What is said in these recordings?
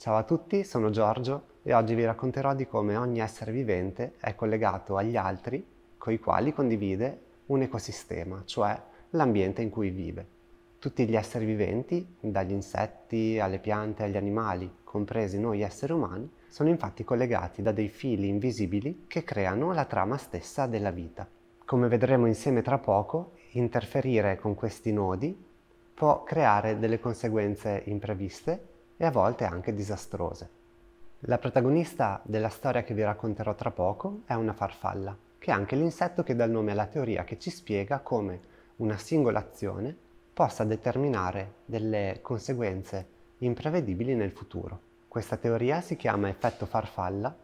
Ciao a tutti, sono Giorgio e oggi vi racconterò di come ogni essere vivente è collegato agli altri con i quali condivide un ecosistema, cioè l'ambiente in cui vive. Tutti gli esseri viventi, dagli insetti alle piante agli animali, compresi noi esseri umani, sono infatti collegati da dei fili invisibili che creano la trama stessa della vita. Come vedremo insieme tra poco, interferire con questi nodi può creare delle conseguenze impreviste e a volte anche disastrose. La protagonista della storia che vi racconterò tra poco è una farfalla, che è anche l'insetto che dà il nome alla teoria che ci spiega come una singola azione possa determinare delle conseguenze imprevedibili nel futuro. Questa teoria si chiama effetto farfalla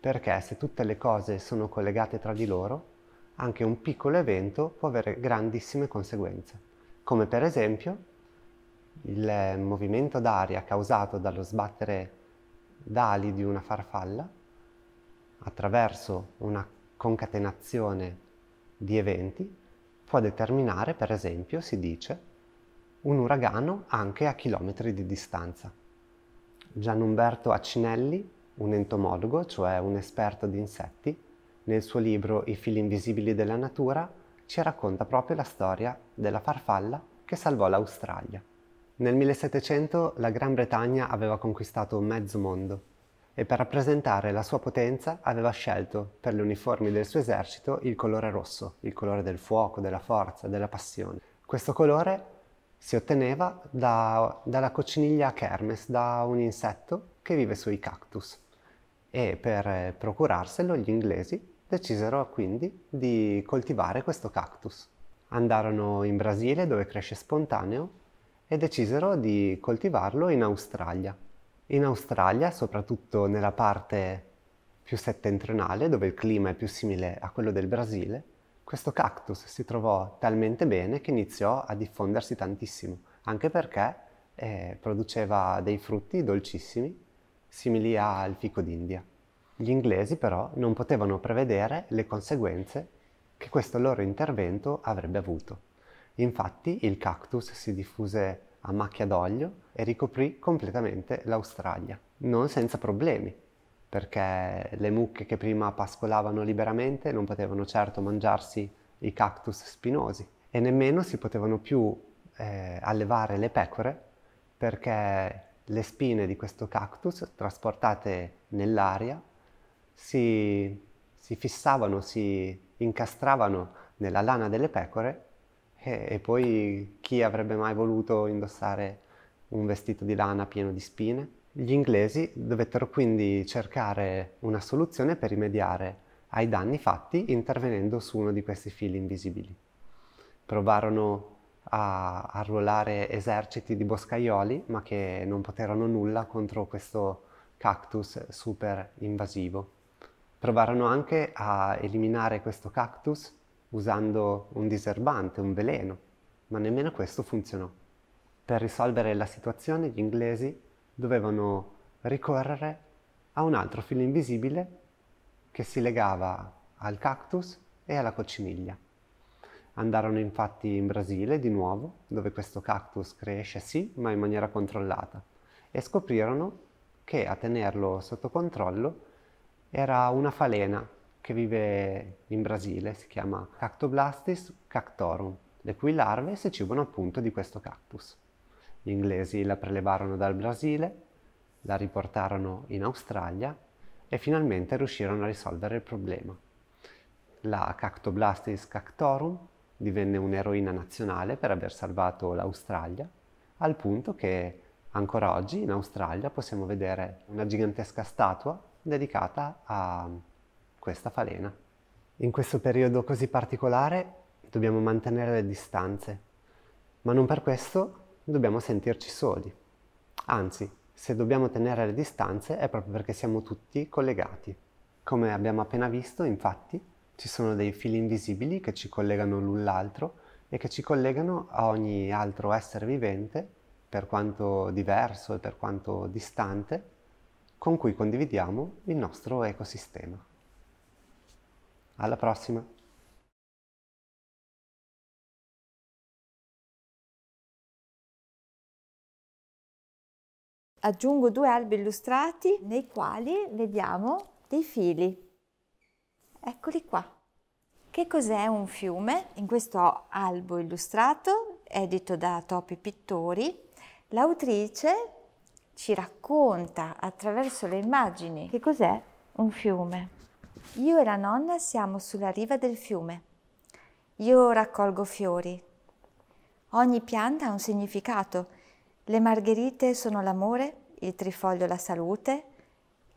perché se tutte le cose sono collegate tra di loro, anche un piccolo evento può avere grandissime conseguenze, come per esempio il movimento d'aria causato dallo sbattere d'ali di una farfalla attraverso una concatenazione di eventi può determinare, per esempio, si dice, un uragano anche a chilometri di distanza. Gianumberto Accinelli, un entomologo, cioè un esperto di insetti, nel suo libro I fili invisibili della natura ci racconta proprio la storia della farfalla che salvò l'Australia. Nel 1700 la Gran Bretagna aveva conquistato mezzo mondo e per rappresentare la sua potenza aveva scelto per le uniformi del suo esercito il colore rosso, il colore del fuoco, della forza, della passione. Questo colore si otteneva da, dalla cocciniglia Kermes, da un insetto che vive sui cactus e per eh, procurarselo gli inglesi decisero quindi di coltivare questo cactus. Andarono in Brasile dove cresce spontaneo e decisero di coltivarlo in Australia. In Australia, soprattutto nella parte più settentrionale, dove il clima è più simile a quello del Brasile, questo cactus si trovò talmente bene che iniziò a diffondersi tantissimo, anche perché eh, produceva dei frutti dolcissimi, simili al fico d'India. Gli inglesi però non potevano prevedere le conseguenze che questo loro intervento avrebbe avuto. Infatti il cactus si diffuse a macchia d'olio e ricoprì completamente l'Australia, non senza problemi, perché le mucche che prima pascolavano liberamente non potevano certo mangiarsi i cactus spinosi e nemmeno si potevano più eh, allevare le pecore perché le spine di questo cactus trasportate nell'aria si, si fissavano, si incastravano nella lana delle pecore e, eh, e poi chi avrebbe mai voluto indossare un vestito di lana pieno di spine? Gli inglesi dovettero quindi cercare una soluzione per rimediare ai danni fatti intervenendo su uno di questi fili invisibili. Provarono a arruolare eserciti di boscaioli, ma che non poterono nulla contro questo cactus super invasivo. Provarono anche a eliminare questo cactus usando un diserbante, un veleno, ma nemmeno questo funzionò. Per risolvere la situazione gli inglesi dovevano ricorrere a un altro filo invisibile che si legava al cactus e alla cocciniglia. Andarono infatti in Brasile di nuovo, dove questo cactus cresce sì, ma in maniera controllata, e scoprirono che a tenerlo sotto controllo era una falena che vive in Brasile, si chiama Cactoblastis cactorum, le cui larve si cibano appunto di questo cactus. Gli inglesi la prelevarono dal Brasile, la riportarono in Australia e finalmente riuscirono a risolvere il problema. La Cactoblastis cactorum divenne un'eroina nazionale per aver salvato l'Australia, al punto che ancora oggi in Australia possiamo vedere una gigantesca statua dedicata a questa falena. In questo periodo così particolare dobbiamo mantenere le distanze, ma non per questo dobbiamo sentirci soli. Anzi, se dobbiamo tenere le distanze è proprio perché siamo tutti collegati. Come abbiamo appena visto, infatti, ci sono dei fili invisibili che ci collegano l'un l'altro e che ci collegano a ogni altro essere vivente, per quanto diverso e per quanto distante, con cui condividiamo il nostro ecosistema. Alla prossima! aggiungo due albi illustrati nei quali vediamo dei fili. Eccoli qua. Che cos'è un fiume? In questo albo illustrato, edito da Topi Pittori, l'autrice ci racconta attraverso le immagini che cos'è un fiume. Io e la nonna siamo sulla riva del fiume. Io raccolgo fiori. Ogni pianta ha un significato. Le margherite sono l'amore, il trifoglio la salute,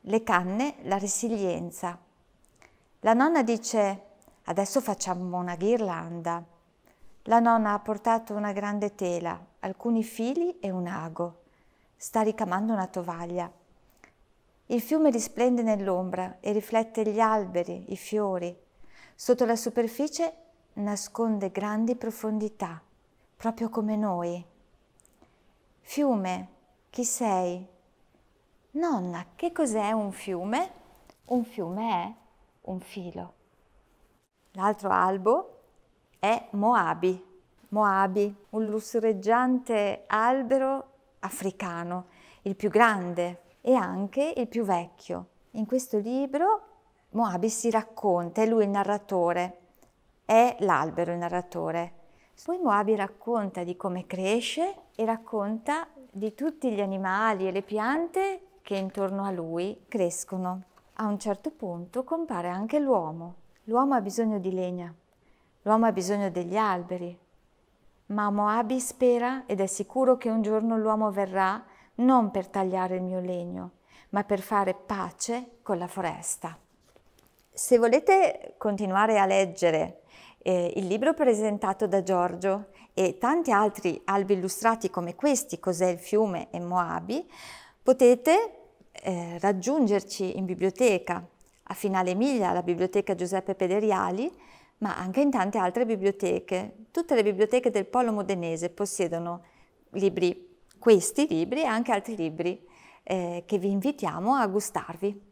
le canne la resilienza. La nonna dice, adesso facciamo una ghirlanda. La nonna ha portato una grande tela, alcuni fili e un ago. Sta ricamando una tovaglia. Il fiume risplende nell'ombra e riflette gli alberi, i fiori. Sotto la superficie nasconde grandi profondità, proprio come noi. Fiume, chi sei? Nonna, che cos'è un fiume? Un fiume è un filo. L'altro albo è Moabi. Moabi, un lussureggiante albero africano, il più grande e anche il più vecchio. In questo libro Moabi si racconta, è lui il narratore, è l'albero il narratore. Poi Moabi racconta di come cresce e racconta di tutti gli animali e le piante che intorno a lui crescono. A un certo punto compare anche l'uomo. L'uomo ha bisogno di legna, l'uomo ha bisogno degli alberi, ma Moabi spera ed è sicuro che un giorno l'uomo verrà non per tagliare il mio legno, ma per fare pace con la foresta. Se volete continuare a leggere eh, il libro presentato da Giorgio e tanti altri albi illustrati come questi, Cos'è il fiume e Moabi, potete eh, raggiungerci in biblioteca, a Finale Emilia, alla biblioteca Giuseppe Pederiali, ma anche in tante altre biblioteche. Tutte le biblioteche del Polo Modenese possiedono libri questi libri e anche altri libri eh, che vi invitiamo a gustarvi.